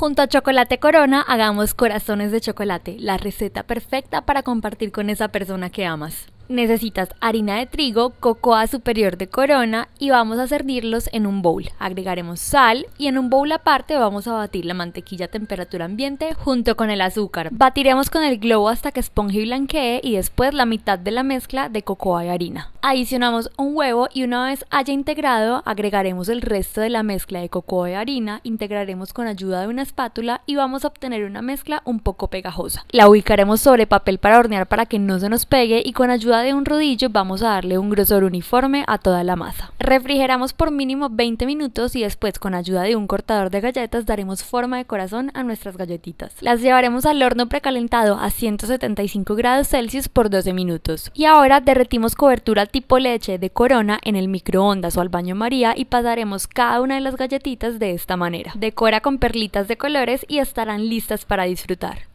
Junto a Chocolate Corona, hagamos corazones de chocolate, la receta perfecta para compartir con esa persona que amas. Necesitas harina de trigo, cocoa superior de corona y vamos a servirlos en un bowl. Agregaremos sal y en un bowl aparte vamos a batir la mantequilla a temperatura ambiente junto con el azúcar. Batiremos con el globo hasta que esponje y blanquee y después la mitad de la mezcla de cocoa y harina. Adicionamos un huevo y una vez haya integrado, agregaremos el resto de la mezcla de coco de harina, integraremos con ayuda de una espátula y vamos a obtener una mezcla un poco pegajosa. La ubicaremos sobre papel para hornear para que no se nos pegue y con ayuda de un rodillo vamos a darle un grosor uniforme a toda la masa. Refrigeramos por mínimo 20 minutos y después con ayuda de un cortador de galletas daremos forma de corazón a nuestras galletitas. Las llevaremos al horno precalentado a 175 grados Celsius por 12 minutos. Y ahora derretimos cobertura tipo leche de corona en el microondas o al baño María y pasaremos cada una de las galletitas de esta manera. Decora con perlitas de colores y estarán listas para disfrutar.